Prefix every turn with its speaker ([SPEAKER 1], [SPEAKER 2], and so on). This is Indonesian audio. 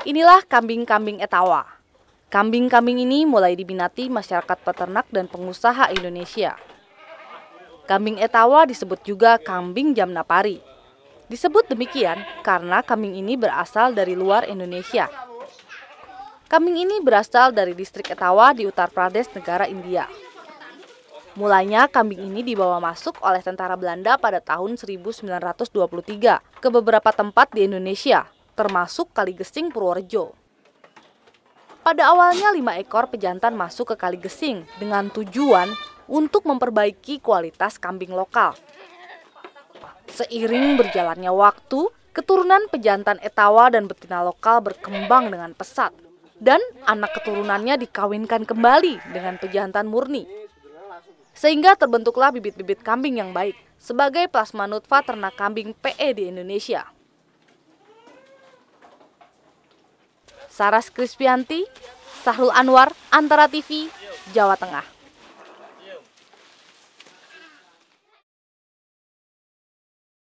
[SPEAKER 1] Inilah kambing-kambing etawa. Kambing-kambing ini mulai diminati masyarakat peternak dan pengusaha Indonesia. Kambing etawa disebut juga kambing jamnapari. Disebut demikian karena kambing ini berasal dari luar Indonesia. Kambing ini berasal dari distrik Etawa di Uttar Pradesh, negara India. Mulanya kambing ini dibawa masuk oleh tentara Belanda pada tahun 1923 ke beberapa tempat di Indonesia, termasuk Kali Gesing Purworejo. Pada awalnya lima ekor pejantan masuk ke Kali Gesing dengan tujuan untuk memperbaiki kualitas kambing lokal. Seiring berjalannya waktu, keturunan pejantan etawa dan betina lokal berkembang dengan pesat. Dan anak keturunannya dikawinkan kembali dengan pejantan murni. Sehingga terbentuklah bibit-bibit kambing yang baik sebagai plasma nutfa ternak kambing PE di Indonesia. Saras Krispianti, Sahrul Anwar, Antara TV, Jawa Tengah.